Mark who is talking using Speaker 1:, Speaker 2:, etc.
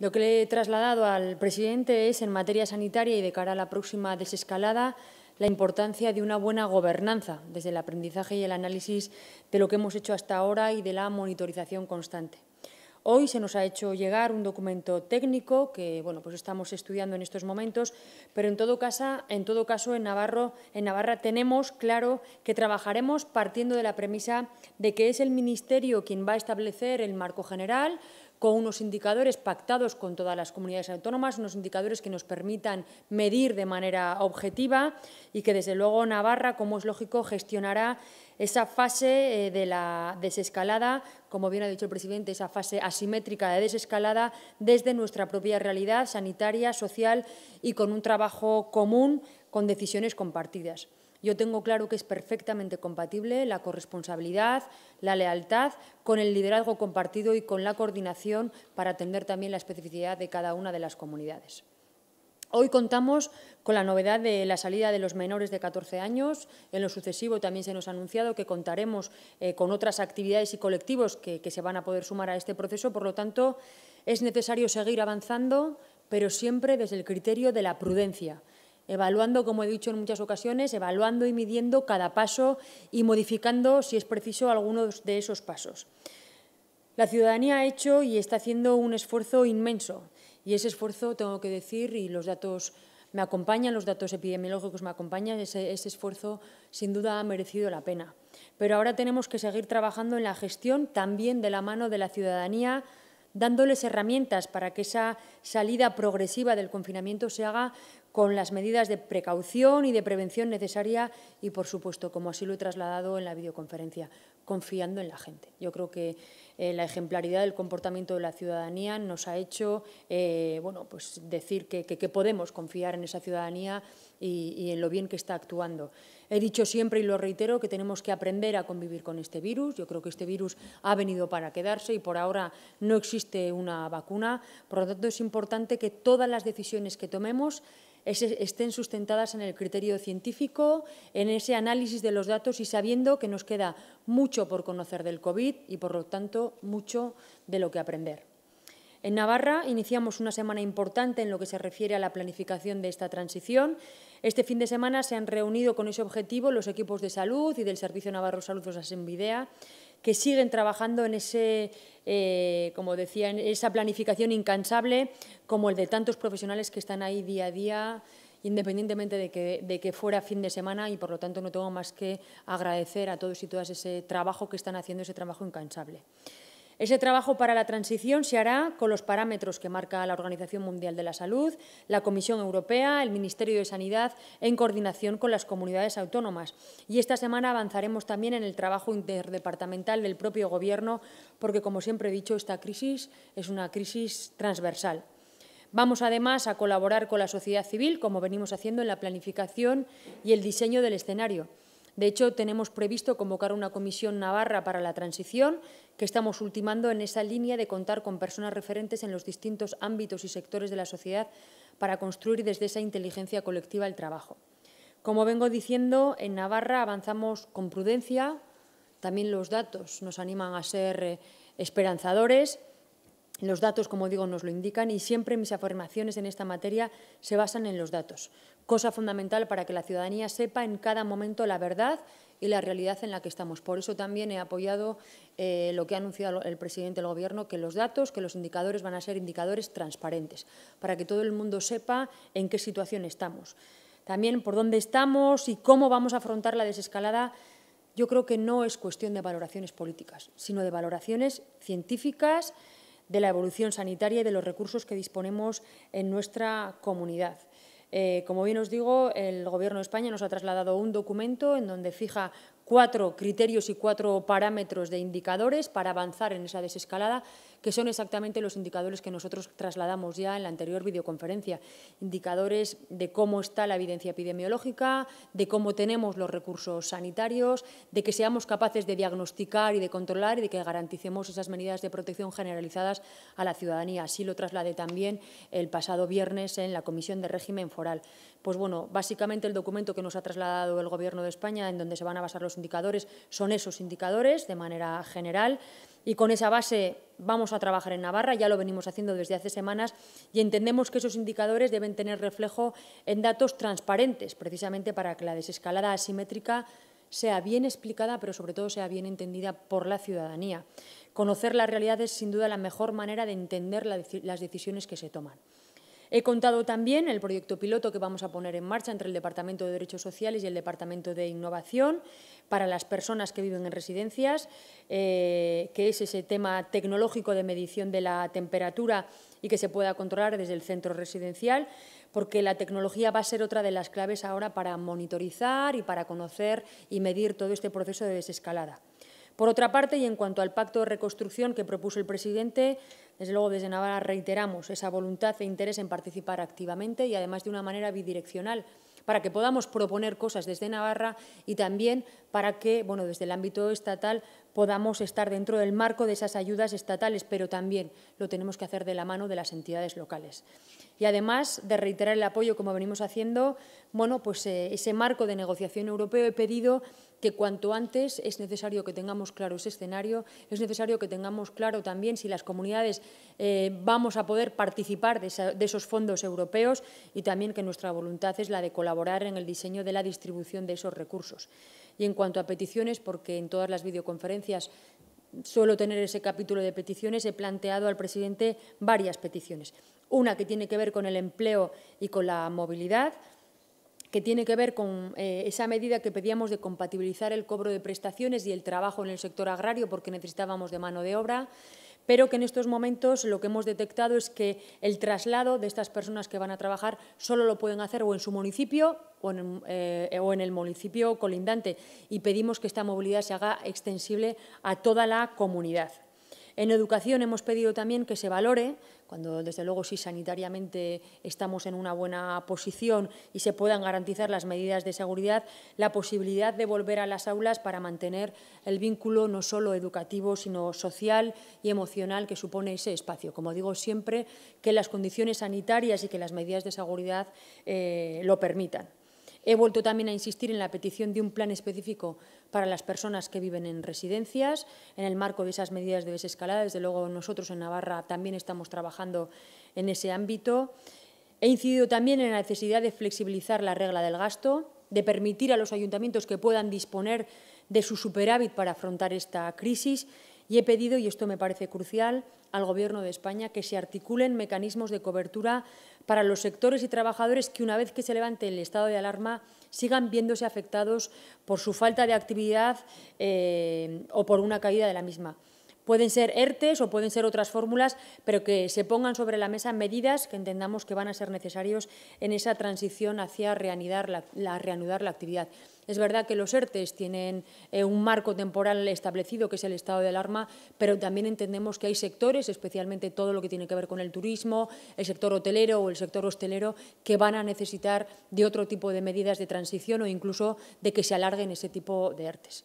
Speaker 1: Lo que le he trasladado al presidente es, en materia sanitaria y de cara a la próxima desescalada, la importancia de una buena gobernanza, desde el aprendizaje y el análisis de lo que hemos hecho hasta ahora y de la monitorización constante. Hoy se nos ha hecho llegar un documento técnico que bueno, pues estamos estudiando en estos momentos, pero en todo, caso, en, en Navarra tenemos claro que trabajaremos partiendo de la premisa de que es el Ministerio quien va a establecer el marco general, con unos indicadores pactados con todas las comunidades autónomas, unos indicadores que nos permitan medir de manera objetiva y que, desde luego, Navarra, como es lógico, gestionará esa fase eh, de la desescalada, como bien ha dicho el presidente, esa fase asimétrica de desescalada desde nuestra propia realidad sanitaria, social y con un trabajo común con decisiones compartidas. Yo tengo claro que es perfectamente compatible la corresponsabilidad, la lealtad, con el liderazgo compartido y con la coordinación para atender también la especificidad de cada una de las comunidades. Hoy contamos con la novedad de la salida de los menores de 14 años. En lo sucesivo también se nos ha anunciado que contaremos eh, con otras actividades y colectivos que se van a poder sumar a este proceso. Por lo tanto, es necesario seguir avanzando, pero siempre desde el criterio de la prudencia evaluando, como he dicho en muchas ocasiones, evaluando y midiendo cada paso y modificando, si es preciso, algunos de esos pasos. La ciudadanía ha hecho y está haciendo un esfuerzo inmenso y ese esfuerzo, tengo que decir, y los datos me acompañan, los datos epidemiológicos me acompañan, ese, esfuerzo sin duda ha merecido la pena. Pero ahora tenemos que seguir trabajando en la gestión también de la mano de la ciudadanía, dándoles herramientas para que esa salida progresiva del confinamiento se haga con las medidas de precaución y de prevención necesaria y, por supuesto, como así lo he trasladado en la videoconferencia, confiando en la gente. Yo creo que eh, la ejemplaridad del comportamiento de la ciudadanía nos ha hecho eh, bueno, pues decir que podemos confiar en esa ciudadanía y, en lo bien que está actuando. He dicho siempre y lo reitero que tenemos que aprender a convivir con este virus. Yo creo que este virus ha venido para quedarse y por ahora no existe una vacuna. Por lo tanto, es importante que todas las decisiones que tomemos estén sustentadas en el criterio científico, en ese análisis de los datos y sabiendo que nos queda mucho por conocer del COVID y, por lo tanto, mucho de lo que aprender. En Navarra iniciamos una semana importante en lo que se refiere a la planificación de esta transición. Este fin de semana se han reunido con ese objetivo los equipos de salud y del Servicio Navarro Salud Videa, que siguen trabajando en ese, eh, como decía, esa planificación incansable, como el de tantos profesionales que están ahí día a día independientemente de que, de que, fuera fin de semana y por lo tanto no tengo más que agradecer a todos y todas ese trabajo que están haciendo, ese trabajo incansable. Ese trabajo para la transición se hará con los parámetros que marca la Organización Mundial de la Salud, la Comisión Europea, el Ministerio de Sanidad, en coordinación con las comunidades autónomas. Y esta semana avanzaremos también en el trabajo interdepartamental del propio Gobierno, porque, como siempre he dicho, esta crisis es una crisis transversal. Vamos además a colaborar con la sociedad civil, como venimos haciendo en la planificación y el diseño del escenario. De hecho, tenemos previsto convocar una comisión navarra para la transición que estamos ultimando en esa línea de contar con personas referentes en los distintos ámbitos y sectores de la sociedad para construir desde esa inteligencia colectiva el trabajo. Como vengo diciendo, en Navarra avanzamos con prudencia, también los datos nos animan a ser eh, esperanzadores, los datos, como digo, nos lo indican y siempre mis afirmaciones en esta materia se basan en los datos cosa fundamental para que la ciudadanía sepa en cada momento la verdad y la realidad en la que estamos. Por eso también he apoyado eh, lo que ha anunciado el presidente del Gobierno, que los datos, que los indicadores van a ser indicadores transparentes, para que todo el mundo sepa en qué situación estamos. También por dónde estamos y cómo vamos a afrontar la desescalada, yo creo que no es cuestión de valoraciones políticas, sino de valoraciones científicas de la evolución sanitaria y de los recursos que disponemos en nuestra comunidad. Eh, como bien os digo, el Gobierno de España nos ha trasladado un documento en donde fija cuatro criterios y cuatro parámetros de indicadores para avanzar en esa desescalada, que son exactamente los indicadores que nosotros trasladamos ya en la anterior videoconferencia. Indicadores de cómo está la evidencia epidemiológica, de cómo tenemos los recursos sanitarios, de que seamos capaces de diagnosticar y de controlar y de que garanticemos esas medidas de protección generalizadas a la ciudadanía. Así lo trasladé también el pasado viernes en la Comisión de Régimen Foral. Pues bueno, básicamente el documento que nos ha trasladado el Gobierno de España, en donde se van a basar los indicadores son esos indicadores de manera general y con esa base vamos a trabajar en Navarra, ya lo venimos haciendo desde hace semanas y entendemos que esos indicadores deben tener reflejo en datos transparentes, precisamente para que la desescalada asimétrica sea bien explicada, pero sobre todo sea bien entendida por la ciudadanía. Conocer la realidad es sin duda la mejor manera de entender las decisiones que se toman. He contado también el proyecto piloto que vamos a poner en marcha entre el Departamento de Derechos Sociales y el Departamento de Innovación para las personas que viven en residencias, eh, que es ese tema tecnológico de medición de la temperatura y que se pueda controlar desde el centro residencial, porque la tecnología va a ser otra de las claves ahora para monitorizar y para conocer y medir todo este proceso de desescalada. Por otra parte, y en cuanto al pacto de reconstrucción que propuso el presidente, desde luego desde Navarra reiteramos esa voluntad e interés en participar activamente y además de una manera bidireccional para que podamos proponer cosas desde Navarra y también para que, bueno, desde el ámbito estatal podamos estar dentro del marco de esas ayudas estatales, pero también lo tenemos que hacer de la mano de las entidades locales. Y además de reiterar el apoyo, como venimos haciendo, bueno, pues eh, ese marco de negociación europeo he pedido que cuanto antes es necesario que tengamos claro ese escenario, es necesario que tengamos claro también si las comunidades eh, vamos a poder participar de, esos fondos europeos y también que nuestra voluntad es la de colaborar en el diseño de la distribución de esos recursos. Y en cuanto a peticiones, porque en todas las videoconferencias suelo tener ese capítulo de peticiones, he planteado al presidente varias peticiones. Una que tiene que ver con el empleo y con la movilidad, que tiene que ver con eh, esa medida que pedíamos de compatibilizar el cobro de prestaciones y el trabajo en el sector agrario porque necesitábamos de mano de obra pero que en estos momentos lo que hemos detectado es que el traslado de estas personas que van a trabajar solo lo pueden hacer o en su municipio o en, eh, el municipio colindante y pedimos que esta movilidad se haga extensible a toda la comunidad. En educación hemos pedido también que se valore cuando desde luego sí sanitariamente estamos en una buena posición y se puedan garantizar las medidas de seguridad, la posibilidad de volver a las aulas para mantener el vínculo no solo educativo, sino social y emocional que supone ese espacio. Como digo siempre, que las condiciones sanitarias y que las medidas de seguridad eh, lo permitan. He vuelto también a insistir en la petición de un plan específico para las personas que viven en residencias. En el marco de esas medidas de desescalada, desde luego nosotros en Navarra también estamos trabajando en ese ámbito. He incidido también en la necesidad de flexibilizar la regla del gasto, de permitir a los ayuntamientos que puedan disponer de su superávit para afrontar esta crisis y he pedido, y esto me parece crucial, al Gobierno de España que se articulen mecanismos de cobertura para los sectores y trabajadores que, una vez que se levante el estado de alarma, sigan viéndose afectados por su falta de actividad eh, o por una caída de la misma. Pueden ser ERTES o pueden ser otras fórmulas, pero que se pongan sobre la mesa medidas que entendamos que van a ser necesarios en esa transición hacia reanudar la, reanudar la actividad. Es verdad que los ERTES tienen eh, un marco temporal establecido, que es el estado de alarma, pero también entendemos que hay sectores, especialmente todo lo que tiene que ver con el turismo, el sector hotelero o el sector hostelero, que van a necesitar de otro tipo de medidas de transición o incluso de que se alarguen ese tipo de ERTES.